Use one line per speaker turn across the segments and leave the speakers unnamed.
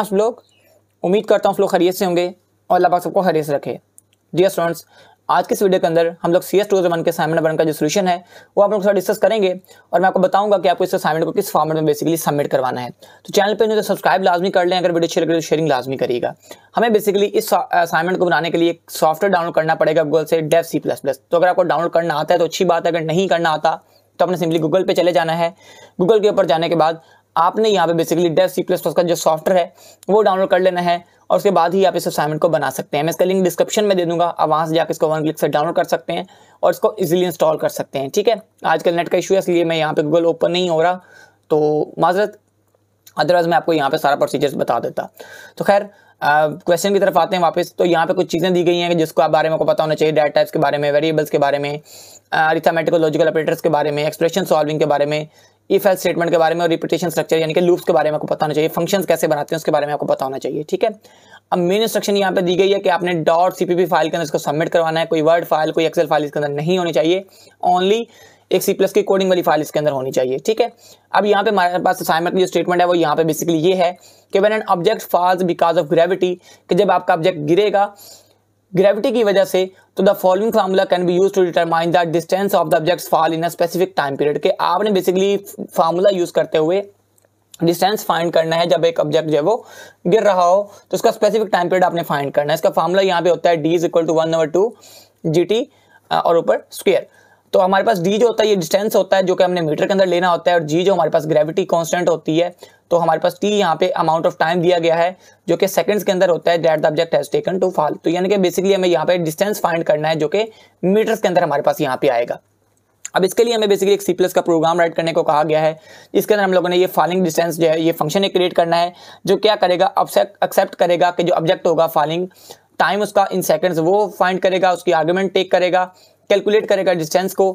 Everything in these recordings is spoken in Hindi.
आप लोग उम्मीद करता हूँ आप लोग खरीद से होंगे और अल्लाह पाक सबको खरीद से रखे डियर स्टूडेंट्स आज के इस वीडियो के अंदर हम लोग सी एस टू के असाइनमेंट वन का जो सोल्यूशन है वो आप लोग थोड़ा डिस्कस करेंगे और मैं आपको बताऊंगा कि आपको इस असाइनमेंट को किस फॉर्मेट में बेसिकली सबमिट करवाना है तो चैनल पर जो सब्सक्राइब लाजमी कर लें अगर वीडियो अच्छी लगे तो शेयरिंग लाजमी करिएगा हमें बेसिकली इस असाइनमेंट को बनाने के लिए एक सॉफ्टवेयर डाउनलोड करना पड़ेगा गूगल से डेफ सी प्लस प्लस तो अगर आपको डाउनलोड करना आता है तो अच्छी बात है अगर नहीं करना आता तो आपने सिंपली गूगल पर चले जाना है गूगल के ऊपर जाने के बाद आपने यहाँ पे basically dev C plus plus का जो सॉफ्टवेयर है वो डाउनलोड कर लेना है और उसके बाद ही आप इस असाइनमेंट को बना सकते हैं मैं इसका लिंक डिस्क्रिप्शन में दे दूंगा आप वहाँ से जाकर इसको वन क्लिक से डाउनलोड कर सकते हैं और इसको ईजिली इंस्टॉल कर सकते हैं ठीक है आजकल नेट का इशू है इसलिए मैं यहाँ पर गूगल ओपन नहीं हो रहा तो माजरत अदरवाइज मैं आपको यहाँ पे सारा प्रोसीजर्स बता देता तो खैर क्वेश्चन uh, की तरफ आते हैं वापस तो यहाँ पे कुछ चीज़ें दी गई हैं जिसको आप बारे में को पता होना चाहिए डाटा टाइप्स के बारे में वेरिएबल्स के बारे में अरिथमेटिकल लॉजिकल ऑपरेटर्स के बारे में एक्सप्रेशन सॉल्विंग के बारे में इफ एल स्टेटमेंट के बारे में और रिपीटेशन स्ट्रक्चर यानी कि लूप्स के बारे में आपको पता होना चाहिए फंक्शंस कैसे बनाते हैं उसके बारे में आपको पता होना चाहिए ठीक है अब मेन इंस्ट्रक्शन यहाँ पे दी गई है कि आपने डॉट सीपीपी फाइल के अंदर इसको सबमिट करवाना है कोई वर्ड फाइल कोई एक्सेल फाइल इसके अंदर नहीं होनी चाहिए ओनली एक सी प्लस की कोडिंग वाली फाइल इसके अंदर होनी चाहिए ठीक है अब यहाँ पे हमारे पास असाइनमेंट की जो स्टेटमेंट है वो यहाँ पे बेसिकली ये है कि when an object falls because of gravity कि जब आपका ऑब्जेक्ट गिरेगा ग्रेविटी की वजह से तो the following formula can be use to determine the distance of the objects fall in a specific time period के आपने बेसिकली फार्मूला यूज करते हुए डिस्टेंस फाइंड करना है जब एक ऑब्जेक्ट जो है वो गिर रहा हो तो उसका स्पेसिफिक टाइम पीरियड आपने फाइंड करना है इसका फार्मूला यहाँ पे होता है D is equal to one over two G T और ऊपर स्क्वेयर तो हमारे पास डी जो होता है ये डिस्टेंस होता है जो कि हमने मीटर के अंदर लेना होता है और जी जो हमारे पास ग्रेविटी कॉन्स्टेंट होती है तो हमारे पास टी यहाँ पे अमाउंट ऑफ टाइम दिया गया है जो कि सेकंड्स के अंदर होता है that the object has taken to fall तो यानी कि बेसिकली हमें यहाँ पे डिस्टेंस फाइंड करना है जो कि मीटर्स के अंदर हमारे पास यहाँ पे आएगा अब इसके लिए हमें बेसिकली एक सी प्लस का प्रोग्राम राइट करने को कहा गया है जिसके अंदर हम लोगों ने ये फॉलिंग डिस्टेंस जो है ये फंक्शन क्रिएट करना है जो क्या करेगा एक्सेप्ट करेगा कि जो ऑब्जेक्ट होगा फॉलिंग टाइम उसका इन सेकंड्स वो फाइंड करेगा उसकी आर्ग्यूमेंट टेक करेगा कैलकुलेट करेगा डिस्टेंस को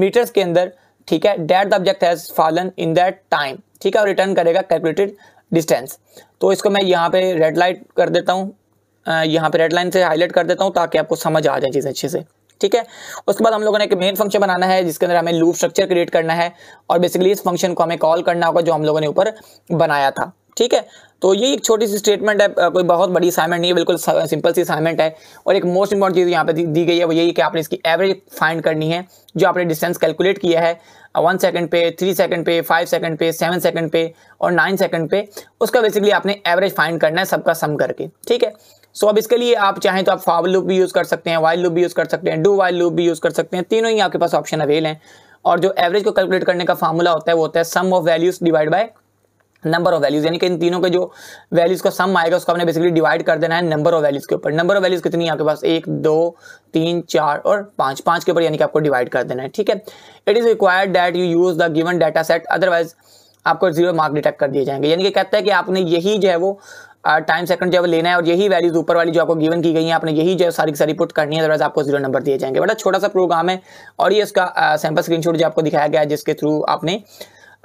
मीटर्स के अंदर ठीक है that the object has fallen in that time ठीक है और रिटर्न करेगा कैलकुलेटेड डिस्टेंस तो इसको मैं यहाँ पे रेड लाइट कर देता हूँ यहाँ पे रेड लाइन से हाईलाइट कर देता हूँ ताकि आपको समझ आ जाए चीज़ें अच्छे से ठीक है उसके बाद हम लोगों ने एक मेन फंक्शन बनाना है जिसके अंदर हमें लूप स्ट्रक्चर क्रिएट करना है और बेसिकली इस फंक्शन को हमें कॉल करना होगा जो हम लोगों ने ऊपर बनाया था ठीक है तो ये एक छोटी सी स्टेटमेंट है कोई बहुत बड़ी असाइनमेंट नहीं है बिल्कुल सिंपल सी असाइनमेंट है और एक मोस्ट इंपॉर्टेंट चीज़ यहाँ पे दी गई है वो यही कि आपने इसकी एवरेज फाइंड करनी है जो आपने डिस्टेंस कैलकुलेट किया है वन सेकंड पे थ्री सेकंड पे फाइव सेकंड पे सेवन सेकंड पे और नाइन सेकंड पे उसका बेसिकली आपने एवरेज फाइंड करना है सबका सम करके ठीक है सो so, अब इसके लिए आप चाहें तो आप फावल लुप भी यूज़ कर सकते हैं वाइल लूप भी यूज़ कर सकते हैं डू वाइल लूप भी यूज़ कर सकते हैं तीनों ही आपके पास ऑप्शन अवेल हैं और जो एवरेज को कैलकुलेट करने का फॉर्मूला होता है वो होता है sum of values divide by number of values यानी कि इन तीनों के जो वैल्यूज का सम आएगा उसको आपने बेसिकली डिवाइड कर देना है नंबर ऑफ वैल्यूज के ऊपर नंबर ऑफ वैल्यूज कितनी है आपके पास एक दो तीन चार और पांच पांच के ऊपर यानी कि आपको डिवाइड कर देना है ठीक है it is required that you use the given data set otherwise आपको जीरो मार्क डिटेक्ट कर दिए जाएंगे यानी कि कहता है कि आपने यही जो है वो टाइम सेकंड जो लेना है और यही वैल्यूज ऊपर वाली जो आपको गिवन की गई है आपने यही जो सारी सारी पुट करनी है अदरवाइज आपको जीरो नंबर दिए जाएंगे बड़ा छोटा सा प्रोग्राम है और ये इसका सैंपल स्क्रीनशॉट जो आपको दिखाया गया है जिसके थ्रू आपने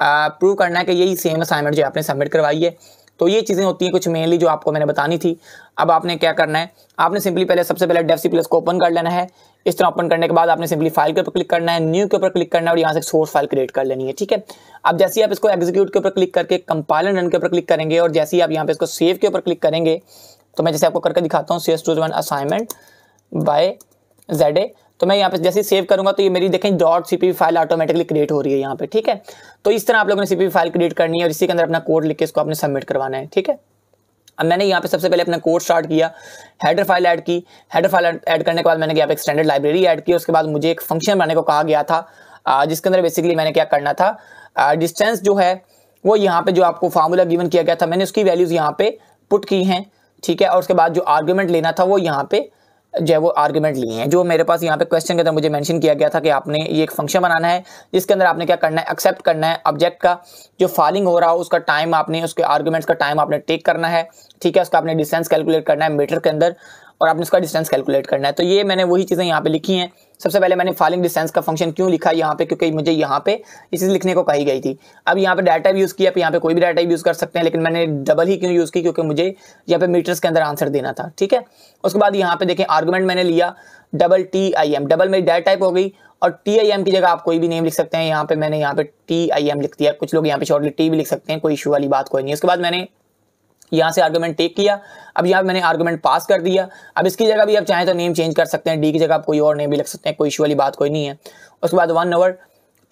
प्रूव करना है कि यही सेम असाइनमेंट जो आपने सबमिट करवाई है तो ये चीज़ें होती हैं कुछ मेनली जो आपको मैंने बतानी थी अब आपने क्या करना है आपने सिंपली पहले सबसे पहले डेफ सी प्लस को ओपन कर लेना है इस तरह ओपन करने के बाद आपने सिंपली फाइल के ऊपर क्लिक करना है न्यू के ऊपर क्लिक करना है और यहाँ से सोर्स फाइल क्रिएट कर लेनी है ठीक है अब जैसे ही आप इसको एग्जीक्यूट के ऊपर क्लिक करके कंपाइलर रन के ऊपर क्लिक करेंगे और जैसे ही आप यहाँ पे इसको सेव के ऊपर क्लिक करेंगे तो मैं जैसे आपको करके दिखाता हूँ C S two one assignment by Z A तो मैं यहाँ पे जैसे सेव करूंगा तो ये मेरी देखें dot P file automatically create हो रही है यहाँ पे ठीक है तो इस तरह आप लोगों ने सीपीपी फाइल क्रिएट करनी है और इसी के अंदर अपना कोड लिख के इसको आपने सबमिट करवाना है ठीक है अब मैंने यहाँ पे सबसे पहले अपना कोड स्टार्ट किया हेडर फाइल ऐड की हेडर फाइल ऐड करने के बाद मैंने यहाँ पे एक्सटेंडेड लाइब्रेरी ऐड की उसके बाद मुझे एक फंक्शन बनाने को कहा गया था जिसके अंदर बेसिकली मैंने क्या करना था डिस्टेंस जो है वो यहाँ पे जो आपको फार्मूला गिवन किया गया था मैंने उसकी वैल्यूज़ यहाँ पे पुट की हैं ठीक है और उसके बाद जो आर्ग्यूमेंट लेना था वो यहाँ पे जो है वो आर्ग्यूमेंट लिए हैं जो मेरे पास यहाँ पे क्वेश्चन के अंदर मुझे मेंशन किया गया था कि आपने ये एक फंक्शन बनाना है जिसके अंदर आपने क्या करना है एक्सेप्ट करना है ऑब्जेक्ट का जो फॉलिंग हो रहा हो उसका टाइम आपने उसके आर्ग्यूमेंट्स का टाइम आपने टेक करना है ठीक है उसका आपने डिस्टेंस कैलकुलेट करना है मीटर के अंदर और आपने उसका डिस्टेंस कैलकुलेट करना है तो ये मैंने वही चीज़ें यहाँ पे लिखी हैं सबसे पहले मैंने फॉलिंग डिस्टेंस का फंक्शन क्यों लिखा यहाँ पे क्योंकि मुझे यहाँ पे इस चीज़ लिखने को कही गई थी अब यहाँ पे डाटा भी यूज़ किया यहाँ पे कोई भी डाटा यूज़ कर सकते हैं लेकिन मैंने डबल ही क्यों यूज़ की क्योंकि मुझे यहाँ पे मीटर्स के अंदर आंसर देना था ठीक है उसके बाद यहाँ पे देखें आर्गूमेंट मैंने लिया double T I M double मेरी डाटा टाइप हो गई और टी आई एम की जगह आप कोई भी नेम लिख सकते हैं यहाँ पे मैंने यहाँ पे टी आई एम लिख दिया कुछ लोग यहाँ पे शॉर्टली टी भी लिख सकते हैं कोई इशू वाली बात कोई नहीं उसके बाद मैंने यहां से आर्गूमेंट टेक किया अब यहां मैंने आर्गूमेंट पास कर दिया अब इसकी जगह भी आप चाहें तो नेम चेंज कर सकते हैं डी की जगह आप कोई और नेम भी लग सकते हैं कोई इशू वाली बात कोई नहीं है उसके बाद वन ओवर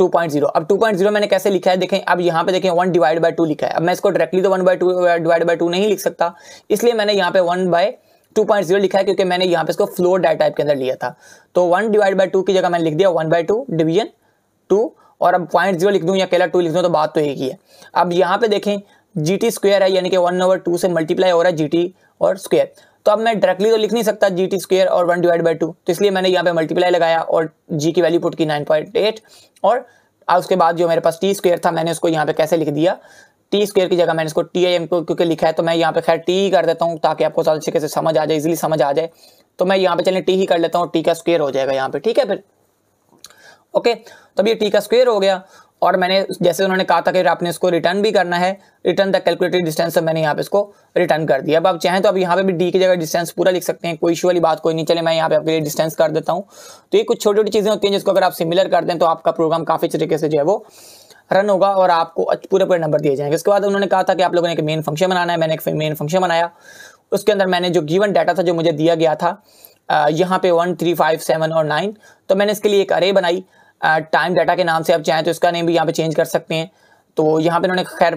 2.0 अब 2.0 मैंने कैसे लिखा है देखें अब यहाँ पे देखें 1 डिवाइड बाय 2 लिखा है अब मैं इसको डायरेक्टली तो 1 बाय 2 डिवाइड बाय 2 नहीं लिख सकता इसलिए मैंने यहाँ पे 1 बाय 2.0 लिखा है क्योंकि मैंने यहाँ पे इसको फ्लोर डाटा टाइप के अंदर लिया था तो 1 डिवाइड बाय 2 की जगह मैंने लिख दिया 1 बाय 2 डिवीजन 2 और अब पॉइंट जीरो लिख दूँ या अकेला 2 लिख दूँ तो बात तो एक ही है अब यहाँ पे देखें जी टी स्क्र है यानी कि वन ओवर टू से मल्टीप्लाई हो रहा है जी टी और स्क्वेयर तो अब मैं डायरेक्टली तो लिख नहीं सकता जी टी स्क्र और वन डिवाइड बाई टू तो इसलिए मैंने यहाँ पे मल्टीप्लाई लगाया और जी की वैल्यू पुट की नाइन पॉइंट एट और उसके बाद जो मेरे पास टी स्क्र था मैंने उसको यहाँ पे कैसे लिख दिया टी स्क्र की जगह मैंने इसको टी आई एम को क्योंकि लिखा है तो मैं यहाँ पे खैर टी ही कर देता हूँ ताकि आपको ज़्यादा अच्छे से समझ आ जाए इजिली समझ आ जाए तो मैं यहाँ पे चले टी ही कर लेता हूँ टी का स्क्वेयर हो जाएगा यहाँ पे ठीक है फिर ओके तब ये टी का स्क्वेयर हो गया और मैंने जैसे उन्होंने कहा था कि आपने इसको रिटर्न भी करना है रिटर्न द कैलकुलेटेड डिस्टेंस मैंने यहाँ पे इसको रिटर्न कर दिया अब आप चाहें तो अब यहाँ पे भी डी की जगह डिस्टेंस पूरा लिख सकते हैं कोई इशू वाली बात कोई नहीं चले मैं यहाँ पे आपके लिए डिस्टेंस कर देता हूँ तो ये कुछ छोटी छोटी चीज़ें होती हैं जिसको अगर आप सिमिलर कर दें तो आपका प्रोग्राम काफ़ी तरीके से जो है वो रन होगा और आपको पूरे पूरे नंबर दिए जाएंगे उसके बाद उन्होंने कहा था कि आप लोगों ने एक मेन फंक्शन बनाना है मैंने एक मेन फंक्शन बनाया उसके अंदर मैंने जो गिवन डाटा था जो मुझे दिया गया था यहाँ पे वन थ्री फाइव सेवन और नाइन तो मैंने इसके लिए एक अरे बनाई टाइम डाटा के नाम से आप चाहें तो इसका नेम भी यहाँ पे चेंज कर सकते हैं तो यहाँ पे इन्होंने खैर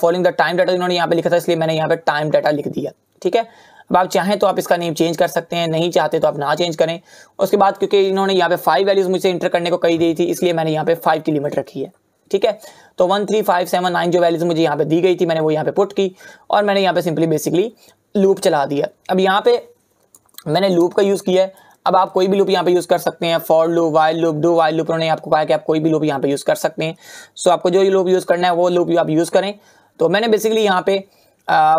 फॉलोइंग द टाइम डाटा इन्होंने यहाँ पे लिखा था इसलिए मैंने यहाँ पे टाइम डाटा लिख दिया ठीक है अब आप चाहें तो आप इसका नेम चेंज कर सकते हैं नहीं चाहते तो आप ना चेंज करें उसके बाद क्योंकि इन्होंने यहाँ पे फाइव वैल्यूज़ मुझे इंटर करने को कही दी थी इसलिए मैंने यहाँ पे फाइव की लिमिट रखी है ठीक है तो one three five seven nine जो वैल्यूज़ मुझे यहाँ पे दी गई थी मैंने वो यहाँ पे पुट की और मैंने यहाँ पे सिंपली बेसिकली लूप चला दिया अब यहाँ पे मैंने लूप का यूज़ किया है अब आप कोई भी लूप यहाँ पे यूज कर सकते हैं for loop while loop do while loop उन्होंने आपको कहा कि आप कोई भी लूप यहाँ पे यूज कर सकते हैं सो आपको जो लूप यूज करना है वो लूप आप यूज करें तो मैंने बेसिकली यहाँ पे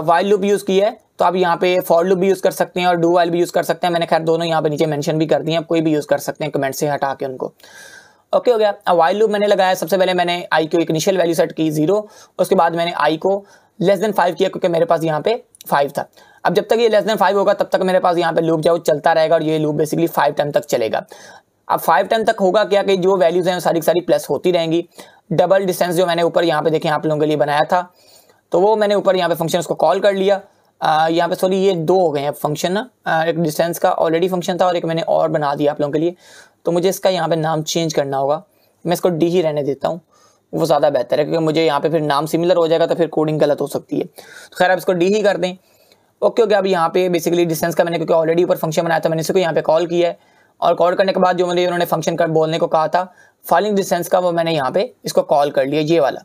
वाइल लूप यूज किया है तो आप यहाँ पे फॉर लूप भी यूज कर सकते हैं और डू वाइल भी यूज कर सकते हैं मैंने खैर दोनों यहाँ पे नीचे मैंशन भी कर दिए आप कोई भी यूज कर सकते हैं कमेंट से हटा के उनको ओके okay, हो गया अब वाइल लूप मैंने लगाया सबसे पहले मैंने आई को एक इनिशियल वैल्यू सेट की जीरो उसके बाद मैंने आई को लेस देन फाइव किया क्योंकि मेरे पास यहाँ पे फाइव था अब जब तक ये लेस देन फाइव होगा तब तक मेरे पास यहाँ पे लूप जो चलता रहेगा और ये लूप बेसिकली फाइव टाइम तक चलेगा अब फाइव टाइम तक होगा क्या कि जो वैल्यूज़ हैं सारी सारी प्लस होती रहेंगी डबल डिस्टेंस जो मैंने ऊपर यहाँ पे देखें आप लोगों के लिए बनाया था तो वो मैंने ऊपर यहाँ पे फंक्शन उसको कॉल कर लिया यहाँ पे सॉरी ये दो हो गए हैं फंक्शन ना एक डिस्टेंस का ऑलरेडी फंक्शन था और एक मैंने और बना दिया आप लोगों के लिए तो मुझे इसका यहाँ पे नाम चेंज करना होगा मैं इसको डी ही रहने देता हूँ वो ज़्यादा बेहतर है क्योंकि मुझे यहाँ पे फिर नाम सिमिलर हो जाएगा तो फिर कोडिंग गलत हो सकती है तो खैर आप इसको डी ही कर दें ओके ओके अब यहाँ पे बेसिकली डिस्टेंस का मैंने क्योंकि ऑलरेडी ऊपर फंक्शन बनाया था मैंने इसको यहाँ पे कॉल किया है और कॉल करने के बाद जो मुझे उन्होंने फंक्शन कर बोलने को कहा था फॉलिंग डिस्टेंस का वो मैंने यहाँ पे इसको कॉल कर लिया ये वाला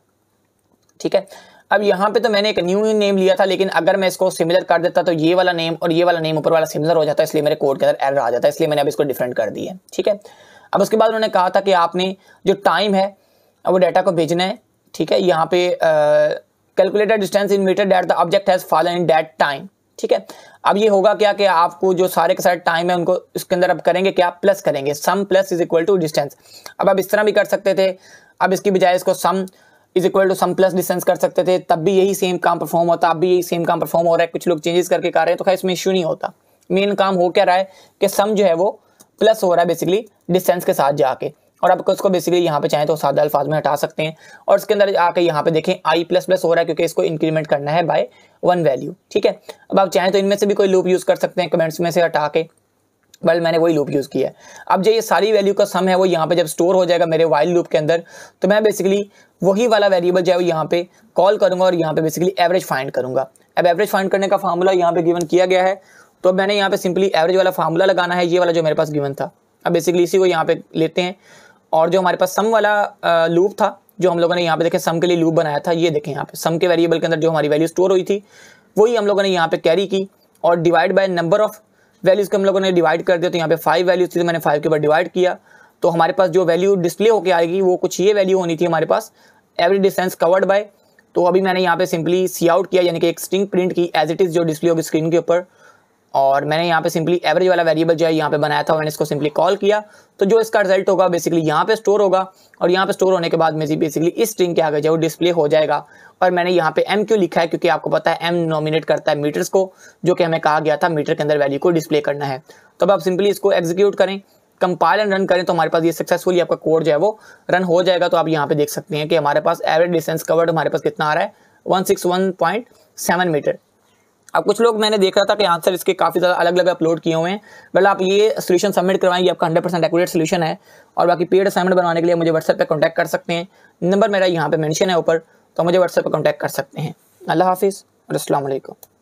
ठीक है अब यहाँ पे तो मैंने एक न्यू नेम लिया था लेकिन अगर मैं इसको सिमिलर कर देता तो ये वाला नेम और ये वाला नेम ऊपर वाला सिमिलर हो जाता इसलिए मेरे कोड के अंदर एरर आ जाता है इसलिए मैंने अब इसको डिफरेंट कर दिया ठीक है अब उसके बाद उन्होंने कहा था कि आपने जो टाइम है वो डाटा को भेजना है ठीक है यहाँ पे calculator distance in meter that the object has fallen in that time ठीक है अब ये होगा क्या कि आपको जो सारे के सारे टाइम है उनको इसके अंदर अब करेंगे क्या प्लस करेंगे sum plus is equal to distance अब आप इस तरह भी कर सकते थे अब इसकी बजाय इसको sum is equal to sum plus distance कर सकते थे तब भी यही सेम काम परफॉर्म होता अब भी यही सेम काम परफॉर्म हो रहा है कुछ लोग चेंजेस करके कर रहे हैं तो खैर इसमें इश्यू नहीं होता मेन काम हो क्या रहा है कि सम जो है वो प्लस हो रहा है बेसिकली डिस्टेंस के साथ जाके और आप इसको बेसिकली यहाँ पे चाहें तो सादा अल्फाज में हटा सकते हैं और इसके अंदर आके यहाँ पे देखें आई प्लस प्लस हो रहा है क्योंकि इसको इंक्रीमेंट करना है बाय वन वैल्यू ठीक है अब आप चाहें तो इनमें से भी कोई लूप यूज़ कर सकते हैं कमेंट्स में से हटा के बल मैंने वही लूप यूज़ किया है अब जो ये सारी वैल्यू का सम है वो यहाँ पे जब स्टोर हो जाएगा मेरे वाइल्ड लूप के अंदर तो मैं बेसिकली वही वाला वेरिएबल जो है वो यहाँ पे कॉल करूँगा और यहाँ पे बेसिकली एवरेज फाइंड करूँगा अब एवरेज फाइंड करने का फार्मूला यहाँ पे गिवन किया गया है तो मैंने यहाँ पे सिंपली एवरेज वाला फार्मूला लगाना है ये वाला जो मेरे पास गिवन था अब बेसिकली इसी को यहाँ पे लेते हैं और जो हमारे पास सम वाला लूप था जो हम लोगों ने यहाँ पे देखे सम के लिए लूप बनाया था ये देखें यहाँ पे सम के वेरिएबल के अंदर जो हमारी वैल्यू स्टोर हुई थी वही हम लोगों ने यहाँ पे कैरी की और divide by number of values को हम लोगों ने डिवाइड कर दिया तो यहाँ पे फाइव वैल्यूज थी तो मैंने फाइव के ऊपर डिवाइड किया तो हमारे पास जो वैल्यू डिस्प्ले होकर आएगी वो कुछ ये वैल्यू होनी थी हमारे पास एवरी डिस्टेंस कवर्ड बाय तो अभी मैंने यहाँ पे सिंपली सी आउट किया यानी कि एक स्ट्रिंग प्रिंट की एज इट इज़ जो डिस्प्ले होगी स्क्रीन के ऊपर और मैंने यहाँ पे सिंपली एवरेज वाला वेरिएबल जो है यहाँ पे बनाया था मैंने इसको सिंपली कॉल किया तो जो इसका रिजल्ट होगा बेसिकली यहाँ पे स्टोर होगा और यहाँ पे स्टोर होने के बाद मेरी बेसिकली इस स्ट्रिंग के आगे जो डिस्प्ले हो जाएगा और मैंने यहाँ पे एम क्यों लिखा है क्योंकि आपको पता है एम नॉमिनेट करता है मीटर्स को जो कि हमें कहा गया था मीटर के अंदर वैल्यू को डिस्प्ले करना है तो अब आप सिंपली इसको एग्जीक्यूट करें कंपाइल एंड रन करें तो हमारे पास ये सक्सेसफुली आपका कोड जो है वो रन हो जाएगा तो आप यहाँ पे देख सकते हैं कि हमारे पास एवरेज डिस्टेंस कवर्ड हमारे पास कितना आ रहा है one six one point seven meter अब कुछ लोग मैंने देखा था कि आंसर इसके काफ़ी ज़्यादा अलग अलग अपलोड किए हुए हैं बट आप ये सोल्यूशन सबमिट करवाएंगे आपका हंड्रेड परसेंट एक्यूरेट सोल्यूशन है और बाकी पेड असाइनमेंट बनवाने के लिए मुझे व्हाट्सएप पर कॉन्टैक्ट कर सकते हैं नंबर मेरा यहाँ पे मैंशन है ऊपर तो मुझे व्हाट्सएप पर कॉन्टैक्ट कर सकते हैं अल्लाह हाफिज़ और असल